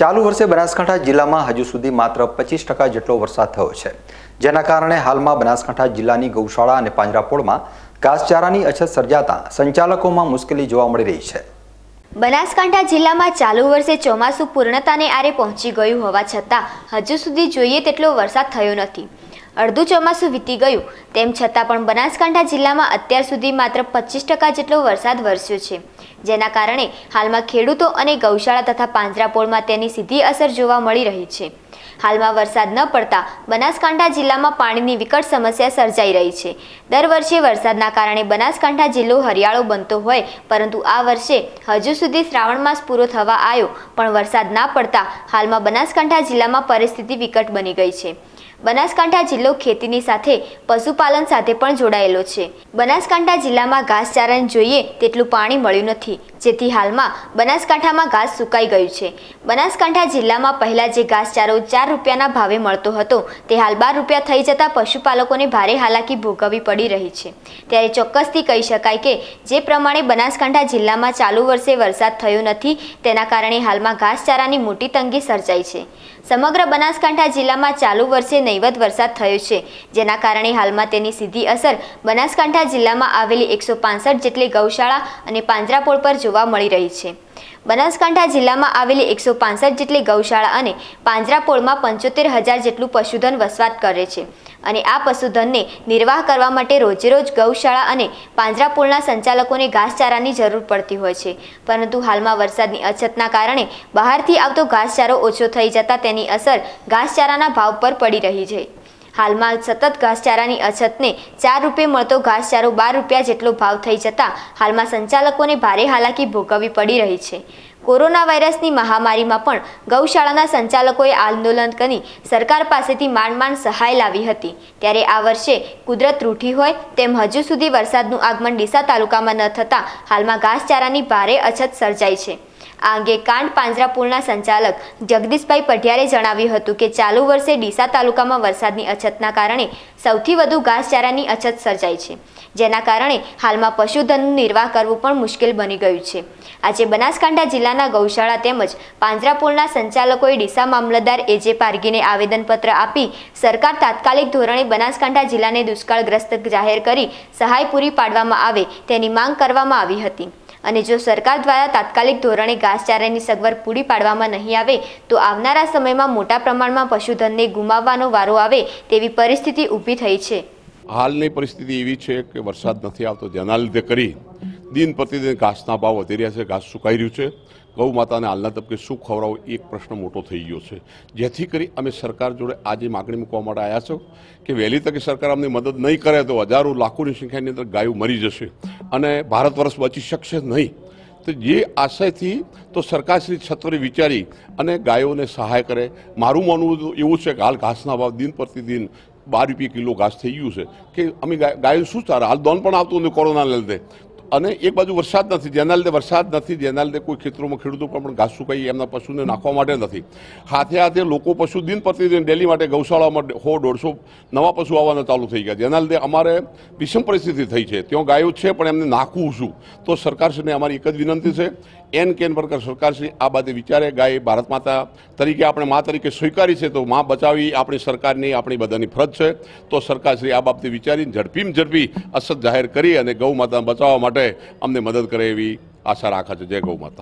ચાલુ વર્ષે બનાસકાંઠા જિલ્લામાં હજુ સુધી માત્ર પચીસ ટકા જેટલો વરસાદ થયો છે જેના કારણે હાલમાં બનાસકાંઠા જિલ્લાની ગૌશાળા અને પાંજરાપોળમાં ઘાસચારાની અછત સર્જાતા સંચાલકોમાં મુશ્કેલી જોવા મળી રહી છે બનાસકાંઠા જિલ્લામાં ચાલુ વર્ષે ચોમાસું પૂર્ણતાને આરે પહોંચી ગયું હોવા છતાં હજુ સુધી જોઈએ તેટલો વરસાદ થયો નથી અડધું ચોમાસું વીતી ગયું તેમ છતાં પણ બનાસકાંઠા જિલ્લામાં અત્યાર સુધી માત્ર પચીસ ટકા જેટલો વરસાદ વરસ્યો છે જેના કારણે હાલમાં ખેડૂતો અને ગૌશાળા તથા પાંજરાપોળમાં તેની સીધી અસર જોવા મળી રહી છે હાલમાં વરસાદ ન પડતા બનાસકાંઠા જિલ્લામાં પાણીની વિકટ સમસ્યા સર્જાઈ રહી છે દર વર્ષે વરસાદના કારણે બનાસકાંઠા જિલ્લો હરિયાળો બનતો હોય પરંતુ આ વર્ષે હજુ સુધી શ્રાવણ માસ પૂરો થવા આવ્યો પણ વરસાદ ના પડતા હાલમાં બનાસકાંઠા જિલ્લામાં પરિસ્થિતિ વિકટ બની ગઈ છે બનાસકાંઠા જિલ્લો ખેતીની સાથે પશુપાલન સાથે પણ જોડાયેલો છે બનાસકાંઠા જિલ્લામાં ઘાસચારાને જોઈએ તેટલું પાણી મળ્યું નથી જેથી હાલમાં બનાસકાંઠામાં ઘાસ સુકાઈ ગયું છે બનાસકાંઠા જિલ્લામાં પહેલાં જે ઘાસચારો ચાર રૂપિયાના ભાવે મળતો હતો તે હાલ બાર રૂપિયા થઈ જતાં પશુપાલકોને ભારે હાલાકી ભોગવવી પડી રહી છે ત્યારે ચોક્કસથી કહી શકાય કે જે પ્રમાણે બનાસકાંઠા જિલ્લામાં ચાલુ વર્ષે વરસાદ થયો નથી તેના કારણે હાલમાં ઘાસચારાની મોટી તંગી સર્જાઈ છે સમગ્ર બનાસકાંઠા જિલ્લામાં ચાલુ વર્ષે નહીવત વરસાદ થયો છે જેના કારણે હાલમાં તેની સીધી અસર બનાસકાંઠા જિલ્લામાં આવેલી એકસો જેટલી ગૌશાળા અને પાંજરાપોળ પર જો જોવા મળી રહી છે બનાસકાંઠા જિલ્લામાં આવેલી એકસો જેટલી ગૌશાળા અને પાંજરાપોળમાં પંચોતેર હજાર જેટલું પશુધન વસવાટ કરે છે અને આ પશુધનને નિર્વાહ કરવા માટે રોજેરોજ ગૌશાળા અને પાંજરાપોળના સંચાલકોને ઘાસચારાની જરૂર પડતી હોય છે પરંતુ હાલમાં વરસાદની અછતના કારણે બહારથી આવતો ઘાસચારો ઓછો થઈ જતા તેની અસર ઘાસચારાના ભાવ પર પડી રહી છે હાલમાં સતત ઘાસચારાની અછતને ચાર રૂપિયે મળતો ઘાસચારો બાર રૂપિયા જેટલો ભાવ થઈ જતાં હાલમાં સંચાલકોને ભારે હાલાકી ભોગવવી પડી રહી છે કોરોના વાયરસની મહામારીમાં પણ ગૌશાળાના સંચાલકોએ આંદોલન કરી સરકાર પાસેથી માંડ માંડ સહાય લાવી હતી ત્યારે આ વર્ષે કુદરત રૂઠી હોય તેમ હજુ સુધી વરસાદનું આગમન ડીસા તાલુકામાં ન થતાં હાલમાં ઘાસચારાની ભારે અછત સર્જાઈ છે આ અંગે કાંડ પાંજરાપુલના સંચાલક જગદીશભાઈ પઢિયારે જણાવ્યું હતું કે ચાલુ વર્ષે ડીસા તાલુકામાં વરસાદની અછતના કારણે સૌથી વધુ ઘાસચારાની અછત સર્જાઈ છે જેના કારણે હાલમાં પશુધનનું નિર્વાહ કરવું પણ મુશ્કેલ બની ગયું છે આજે બનાસકાંઠા જિલ્લાના ગૌશાળા તેમજ પાંજરાપુલના સંચાલકોએ ડીસા મામલતદાર એજે પારગીને આવેદનપત્ર આપી સરકાર તાત્કાલિક ધોરણે બનાસકાંઠા જિલ્લાને દુષ્કાળગ્રસ્ત જાહેર કરી સહાય પૂરી પાડવામાં આવે તેની માંગ કરવામાં આવી હતી અને જો સરકાર દ્વારા તાત્કાલિક ધોરણે ઘાસચારાની સગવડ પૂરી પાડવામાં નહીં આવે તો આવનારા સમયમાં મોટા પ્રમાણમાં પશુધનને ગુમાવવાનો વારો આવે તેવી પરિસ્થિતિ ઊભી થઈ છે હાલની પરિસ્થિતિ એવી છે કે વરસાદ નથી આવતો જેના લીધે કરી દિન પ્રતિદિન ઘાસના ભાવ વધી રહ્યા છે ઘાસ સુકાઈ રહ્યું છે ગૌ માતાને હાલના તબકે શું ખવડાવો એક પ્રશ્ન મોટો થઈ ગયો છે જેથી કરી અમે સરકાર જોડે આજે માગણી મૂકવા માટે આવ્યા છો કે વહેલી તકે સરકાર અમને મદદ નહીં કરે તો હજારો લાખોની સંખ્યાની અંદર ગાયો મરી જશે અને ભારત વર્ષ બચી શકશે નહીં તો જે આશયથી તો સરકારશ્રી છત્રે વિચારી અને ગાયોને સહાય કરે મારું માનવું એવું છે કે હાલ ઘાસના ભાવ દિન પ્રતિદિન બાર રૂપિયા કિલો ઘાસ થઈ ગયું છે કે અમે ગાયો શું ચાલે હાલ દોન પણ આવતું હતું કોરોના લીધે અને એક બાજુ વરસાદ નથી જેના લીધે વરસાદ નથી જેના લીધે કોઈ ખેતરોમાં ખેડૂતો પણ ઘાસ સુકાઈ એમના પશુને નાખવા માટે નથી હાથે હાથે લોકો પશુ દિન પ્રતિદિન ડેલી માટે ગૌશાળામાં હો દોઢસો નવા પશુ આવવાના ચાલુ થઈ ગયા જેના લીધે અમારે વિષમ પરિસ્થિતિ થઈ છે ત્યાં ગાયો છે પણ એમને નાખવું શું તો સરકારશ્રીને અમારી એક જ વિનંતી છે એન કેન પર સરકારશ્રી આ બાબતે વિચારે ગાય ભારત માતા તરીકે આપણે મા તરીકે સ્વીકારી છે તો મા બચાવી આપણી સરકારની આપણી બધાની ફરજ છે તો સરકારશ્રી આ બાબતે વિચારીને ઝડપીમાં ઝડપી અસત જાહેર કરી અને ગૌ માતા બચાવવા માટે અમને મદદ કરે એવી આશા રાખે છે જય ગૌ માતા